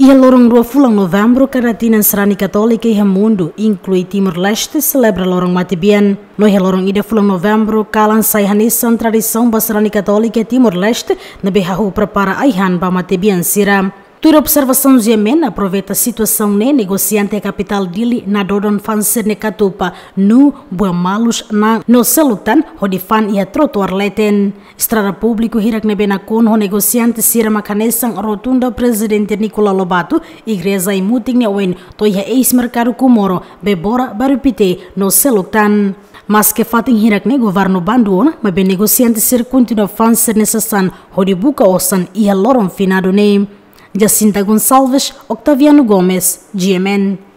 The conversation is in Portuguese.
Ia lorong dua fulang novembro karatina serani Katolik iha mundu, inklui Timur leste selebra lorong mati No iha lorong ida fulang novembro kalan hanisan tradisong ba Katolik ke Timur leste nabe hahu prepara aihan ba bian siram. Tura observação do aproveita a situação né negociante a capital dele na Dodon Fanser Nekatupa, no Buamalus, na no Selutan, Hodifan e a Trotuar Leten. Estrada Público Hirak Nebenakon, o negociante Sira Makanesan, Rotunda, Presidente Nicola Lobato, Igreja e né? oen Neuen, Toia Ex-Mercado Kumoro, Bebora, Barupite, no Selutan. Mas que fatin hirak ne né? governo banduon, mas be negociante sir continua fanser necessan, Hodibuka Osan e a Loron Finado Name. Né? Jacinta Gonçalves, Octaviano Gomes, GMN.